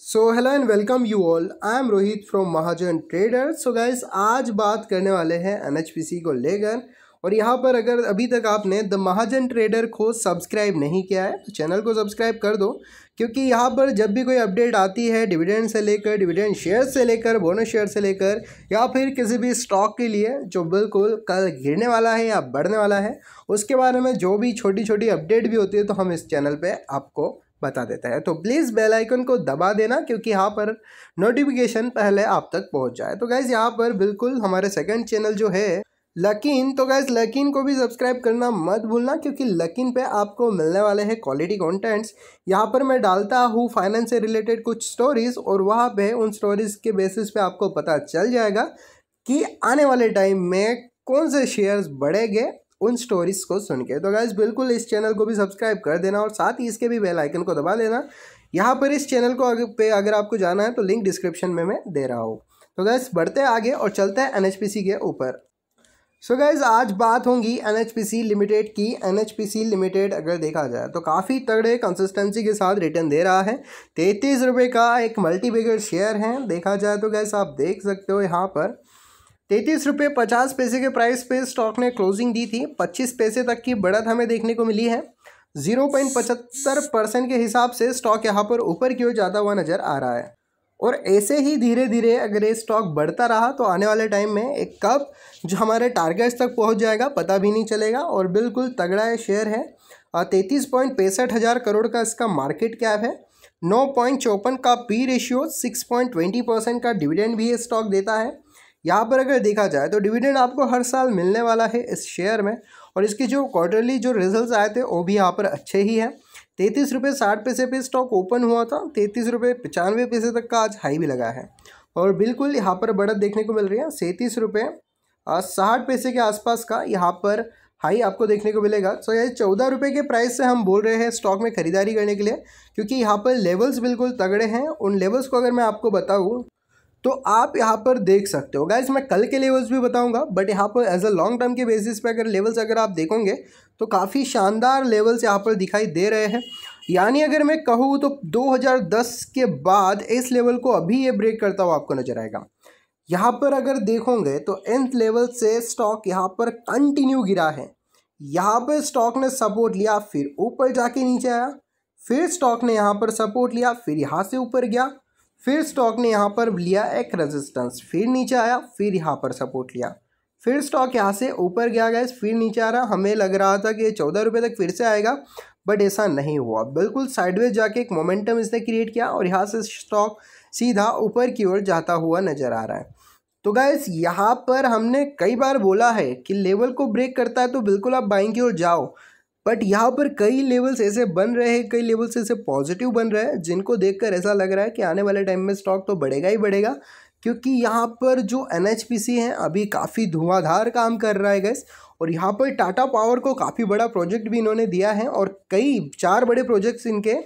so hello and welcome you all I am Rohit from Mahajan trader so guys आज बात करने वाले हैं एनएचपीसी को लेकर और यहाँ पर अगर अभी तक आपने द महाजन ट्रेडर को सब्सक्राइब नहीं किया है तो चैनल को सब्सक्राइब कर दो क्योंकि यहाँ पर जब भी कोई अपडेट आती है डिविडेंड से लेकर डिविडेंड शेयर से लेकर बोनस शेयर से लेकर या फिर किसी भी स्टॉक के लिए जो बिल्कुल कल गिरने वाला है या बढ़ने वाला है उसके बारे में जो भी छोटी छोटी अपडेट भी होती है तो हम इस चैनल पर आपको बता देता है तो प्लीज़ बेल आइकन को दबा देना क्योंकि यहाँ पर नोटिफिकेशन पहले आप तक पहुँच जाए तो गैज़ यहाँ पर बिल्कुल हमारे सेकेंड चैनल जो है लकीन तो गैज लकीन को भी सब्सक्राइब करना मत भूलना क्योंकि लकीन पे आपको मिलने वाले हैं क्वालिटी कंटेंट्स यहाँ पर मैं डालता हूँ फाइनेंस से रिलेटेड कुछ स्टोरीज़ और वहाँ पे उन स्टोरीज़ के बेसिस पे आपको पता चल जाएगा कि आने वाले टाइम में कौन से शेयर्स बढ़ेंगे उन स्टोरीज को सुन के तो गैस बिल्कुल इस चैनल को भी सब्सक्राइब कर देना और साथ ही इसके भी बेल आइकन को दबा लेना यहाँ पर इस चैनल को अगर पे अगर आपको जाना है तो लिंक डिस्क्रिप्शन में मैं दे रहा हूँ तो गैस बढ़ते आगे और चलते हैं एन के ऊपर सो so गैज़ आज बात होगी एन लिमिटेड की एन लिमिटेड अगर देखा जाए तो काफ़ी तगड़े कंसिस्टेंसी के साथ रिटर्न दे रहा है तैंतीस रुपये का एक मल्टी शेयर है देखा जाए तो गैस आप देख सकते हो यहाँ पर तैंतीस रुपये पचास पैसे के प्राइस पे स्टॉक ने क्लोजिंग दी थी पच्चीस पैसे तक की बढ़त हमें देखने को मिली है जीरो पॉइंट पचहत्तर परसेंट के हिसाब से स्टॉक यहाँ पर ऊपर की ओर जाता हुआ नज़र आ रहा है और ऐसे ही धीरे धीरे अगर ये स्टॉक बढ़ता रहा तो आने वाले टाइम में एक कप जो हमारे टारगेट्स तक पहुँच जाएगा पता भी नहीं चलेगा और बिल्कुल तगड़ा है शेयर है तैंतीस पॉइंट पैंसठ हज़ार करोड़ का इसका मार्केट कैप है नौ पॉइंट चौपन का P ratio six point twenty percent का डिविडेंड भी ये स्टॉक देता है यहाँ पर अगर देखा जाए तो डिविडेंड आपको हर साल मिलने वाला है इस शेयर में और इसके जो क्वार्टरली जो रिजल्ट आए थे वो भी यहाँ पर अच्छे ही हैं तैंतीस रुपये साठ पैसे पे स्टॉक ओपन हुआ था तैंतीस रुपये पचानवे पैसे तक का आज हाई भी लगा है और बिल्कुल यहाँ पर बढ़त देखने को मिल रही है सैंतीस रुपये साठ पैसे के आसपास का यहाँ पर हाई आपको देखने को मिलेगा सो तो ये चौदह रुपये के प्राइस से हम बोल रहे हैं स्टॉक में ख़रीदारी करने के लिए क्योंकि यहाँ पर लेवल्स बिल्कुल तगड़े हैं उन लेवल्स को अगर मैं आपको बताऊँ तो आप यहाँ पर देख सकते हो गाइज मैं कल के लेवल्स भी बताऊंगा बट यहाँ पर एज अ लॉन्ग टर्म के बेसिस पे अगर लेवल्स अगर आप देखोगे तो काफ़ी शानदार लेवल्स यहाँ पर दिखाई दे रहे हैं यानी अगर मैं कहूँ तो 2010 के बाद इस लेवल को अभी ये ब्रेक करता हुआ आपको नजर आएगा यहाँ पर अगर देखोगे तो एंथ लेवल से स्टॉक यहाँ पर कंटिन्यू गिरा है यहाँ पर स्टॉक ने सपोर्ट लिया फिर ऊपर जाके नीचे आया फिर स्टॉक ने यहाँ पर सपोर्ट लिया फिर यहाँ से ऊपर गया फिर स्टॉक ने यहाँ पर लिया एक रेजिस्टेंस फिर नीचे आया फिर यहाँ पर सपोर्ट लिया फिर स्टॉक यहाँ से ऊपर गया गया फिर नीचे आ रहा हमें लग रहा था कि ये चौदह रुपये तक फिर से आएगा बट ऐसा नहीं हुआ बिल्कुल साइडवेज जाके एक मोमेंटम इसने क्रिएट किया और यहाँ से स्टॉक सीधा ऊपर की ओर जाता हुआ नज़र आ रहा है तो गैस यहाँ पर हमने कई बार बोला है कि लेवल को ब्रेक करता है तो बिल्कुल आप बाइंग की ओर जाओ बट यहाँ पर कई लेवल्स ऐसे बन रहे हैं कई लेवल्स ऐसे पॉजिटिव बन रहे हैं जिनको देखकर ऐसा लग रहा है कि आने वाले टाइम में स्टॉक तो बढ़ेगा ही बढ़ेगा क्योंकि यहाँ पर जो एन है अभी काफ़ी धुआंधार काम कर रहा है गैस और यहाँ पर टाटा पावर को काफ़ी बड़ा प्रोजेक्ट भी इन्होंने दिया है और कई चार बड़े प्रोजेक्ट्स इनके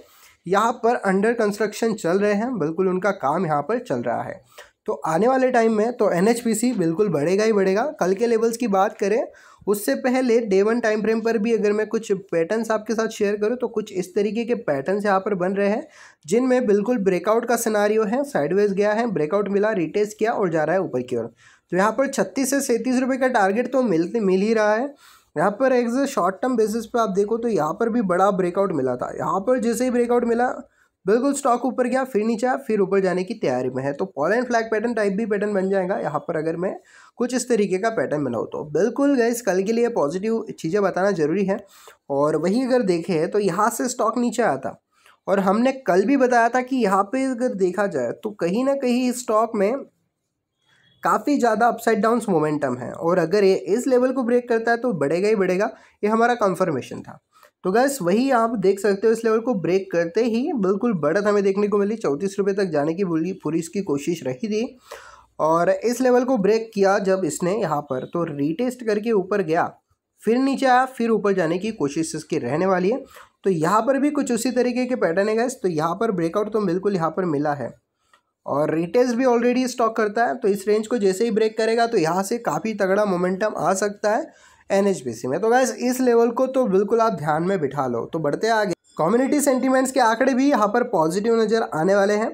यहाँ पर अंडर कंस्ट्रक्शन चल रहे हैं बिल्कुल उनका काम यहाँ पर चल रहा है तो आने वाले टाइम में तो एन बिल्कुल बढ़ेगा ही बढ़ेगा कल के लेवल्स की बात करें उससे पहले डे वन टाइम फ्रेम पर भी अगर मैं कुछ पैटर्न्स आपके साथ शेयर करूँ तो कुछ इस तरीके के पैटर्न्स यहाँ पर बन रहे हैं जिनमें बिल्कुल ब्रेकआउट का सिनारियो है साइडवेज गया है ब्रेकआउट मिला रिटेस किया और जा रहा है ऊपर की ओर तो यहाँ पर छत्तीस से सैंतीस रुपये का टारगेट तो मिलते मिल ही रहा है यहाँ पर एग्ज शॉर्ट टर्म बेसिस पर आप देखो तो यहाँ पर भी बड़ा ब्रेकआउट मिला था यहाँ पर जैसे ही ब्रेकआउट मिला बिल्कुल स्टॉक ऊपर गया फिर नीचे आया फिर ऊपर जाने की तैयारी में है तो pole and flag pattern type भी पैटर्न बन जाएगा यहाँ पर अगर मैं कुछ इस तरीके का पैटर्न बनाऊँ तो बिल्कुल गैस कल के लिए पॉजिटिव चीज़ें बताना ज़रूरी है और वहीं अगर देखे तो यहाँ से स्टॉक नीचे आया था और हमने कल भी बताया था कि यहाँ पर अगर देखा जाए तो कहीं ना कहीं इस स्टॉक में काफ़ी ज़्यादा अपसाइड डाउन्स मोमेंटम है और अगर ये इस लेवल को ब्रेक करता है तो बढ़ेगा ही बढ़ेगा ये हमारा कंफर्मेशन था तो गैस वही आप देख सकते हो इस लेवल को ब्रेक करते ही बिल्कुल बढ़त हमें देखने को मिली चौंतीस रुपये तक जाने की बोली पूरी इसकी कोशिश रही थी और इस लेवल को ब्रेक किया जब इसने यहाँ पर तो रीटेस्ट करके ऊपर गया फिर नीचे आया फिर ऊपर जाने की कोशिश इसकी रहने वाली है तो यहाँ पर भी कुछ उसी तरीके के पैटर्न है गैस तो यहाँ पर ब्रेकआउट तो बिल्कुल यहाँ पर मिला है और रिटेस्ट भी ऑलरेडी स्टॉक करता है तो इस रेंज को जैसे ही ब्रेक करेगा तो यहाँ से काफ़ी तगड़ा मोमेंटम आ सकता है एन में तो गैस इस लेवल को तो बिल्कुल आप ध्यान में बिठा लो तो बढ़ते आगे कम्युनिटी सेंटीमेंट्स के आंकड़े भी यहाँ पर पॉजिटिव नज़र आने वाले हैं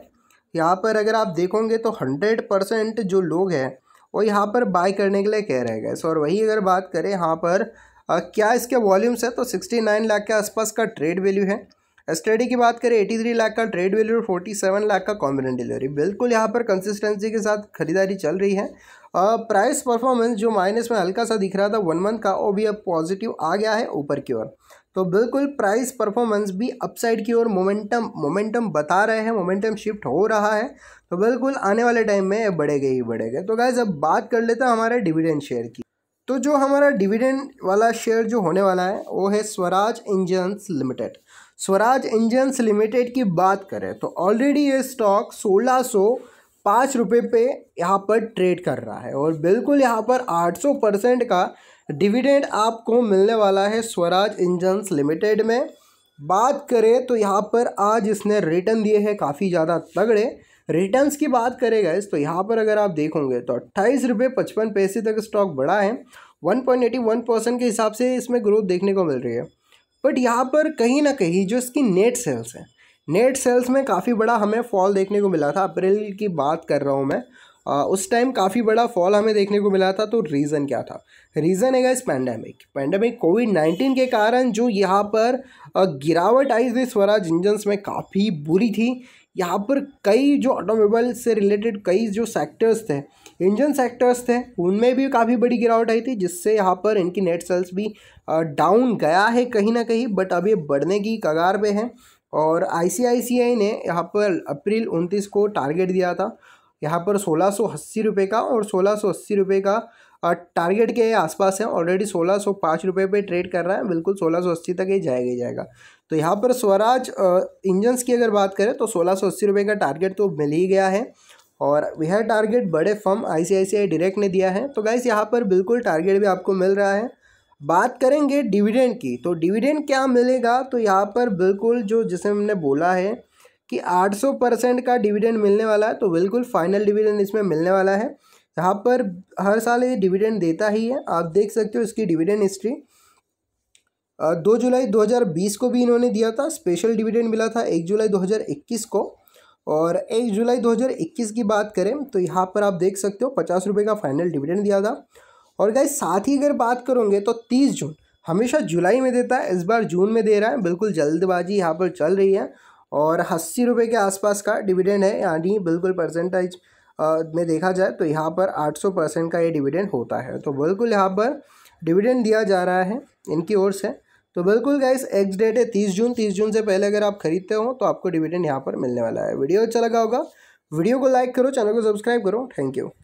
यहाँ पर अगर आप देखोगे तो हंड्रेड परसेंट जो लोग हैं वो यहाँ पर बाय करने के लिए कह रहे गए और वही अगर बात करें यहाँ पर आ, क्या इसके वॉल्यूम्स है तो सिक्सटी नाइन लाख के आसपास का ट्रेड वैल्यू है स्टडी की बात करें एटी थ्री लाख का ट्रेड वैल्यू और फोर्टी सेवन लाख का कॉम्बिनेट डिलीवरी बिल्कुल यहाँ पर कंसिस्टेंसी के साथ खरीदारी चल रही है प्राइस परफॉर्मेंस जो माइनस में हल्का सा दिख रहा था वन मंथ का वो भी अब पॉजिटिव आ गया है ऊपर की ओर तो बिल्कुल प्राइस परफॉर्मेंस भी अपसाइड की ओर मोमेंटम मोमेंटम बता रहे हैं मोमेंटम शिफ्ट हो रहा है तो बिल्कुल आने वाले टाइम में ये बढ़ेगा ही बढ़ेगा तो गाय अब बात कर लेते हैं हमारे डिविडेंड शेयर की तो जो हमारा डिविडेंड वाला शेयर जो होने वाला है वो है Swaraj engines limited Swaraj engines limited की बात करें तो ऑलरेडी ये स्टॉक सोलह पाँच रुपये पे यहाँ पर ट्रेड कर रहा है और बिल्कुल यहाँ पर आठ सौ परसेंट का डिविडेंड आपको मिलने वाला है स्वराज इंजन्स लिमिटेड में बात करें तो यहाँ पर आज इसने रिटर्न दिए हैं काफ़ी ज़्यादा तगड़े रिटर्न्स की बात करें इस तो यहाँ पर अगर आप देखोगे तो अट्ठाईस रुपये पचपन पैसे तक स्टॉक बढ़ा है one point eighty one percent के हिसाब से इसमें ग्रोथ देखने को मिल रही है बट यहाँ पर कहीं ना कहीं जो इसकी नेट सेल्स है नेट सेल्स में काफ़ी बड़ा हमें फॉल देखने को मिला था अप्रैल की बात कर रहा हूँ मैं आ, उस टाइम काफ़ी बड़ा फॉल हमें देखने को मिला था तो रीज़न क्या था रीज़न है इस पैंडमिक पैंडमिक कोविड नाइन्टीन के कारण जो यहाँ पर गिरावट आई थी स्वराज इंजनस में काफ़ी बुरी थी यहाँ पर कई जो ऑटोमोबाइल से रिलेटेड कई जो सेक्टर्स थे इंजन सेक्टर्स थे उनमें भी काफ़ी बड़ी गिरावट आई थी जिससे यहाँ पर इनकी नेट सेल्स भी डाउन गया है कहीं ना कहीं बट अभी बढ़ने की कगार पे है और आईसीआईसीआई ने यहाँ पर अप्रैल उनतीस को टारगेट दिया था यहाँ पर सोलह सौ अस्सी रुपये का और सोलह सौ अस्सी रुपये का टारगेट के आसपास है ऑलरेडी सोलह सौ पाँच रुपये पर ट्रेड कर रहा है बिल्कुल सोलह सौ अस्सी तक ही जाएगा ही जाएगा तो यहाँ पर स्वराज इंजन्स की अगर बात करें तो सोलह सौ अस्सी रुपये का टारगेट तो मिल ही गया है और यह टारगेट बड़े फर्म आईसीआईसीआई डायरेक्ट ने दिया है तो गाइस यहाँ पर बिल्कुल टारगेट भी आपको मिल रहा है बात करेंगे डिविडेंड की तो डिविडेंड क्या मिलेगा तो यहाँ पर बिल्कुल जो जिसे हमने बोला है कि 800 परसेंट का डिविडेंड मिलने वाला है तो बिल्कुल फाइनल डिविडेंड इसमें मिलने वाला है यहाँ पर हर साल ये डिविडेंड देता ही है आप देख सकते हो इसकी डिविडेंड हिस्ट्री दो जुलाई 2020 को भी इन्होंने दिया था स्पेशल डिविडेंड मिला था एक जुलाई 2021 को और एक जुलाई 2021 की बात करें तो यहाँ पर आप देख सकते हो पचास रुपये का फाइनल डिविडेंड दिया था और गाइज साथ ही अगर बात करोगे तो तीस जून हमेशा जुलाई में देता है इस बार जून में दे रहा है बिल्कुल जल्दबाजी यहाँ पर चल रही है और अस्सी रुपये के आसपास का डिविडेंड है यानी बिल्कुल परसेंटेज में देखा जाए तो यहाँ पर 800 परसेंट का ये डिविडेंड होता है तो बिल्कुल यहाँ पर डिविडेंड दिया जा रहा है इनकी ओर से तो बिल्कुल गाइस एक्स डेट है तीस जून तीस जून से पहले अगर आप खरीदते हो तो आपको डिविडेंड यहाँ पर मिलने वाला है वीडियो अच्छा लगा होगा वीडियो को लाइक करो चैनल को सब्सक्राइब करो थैंक यू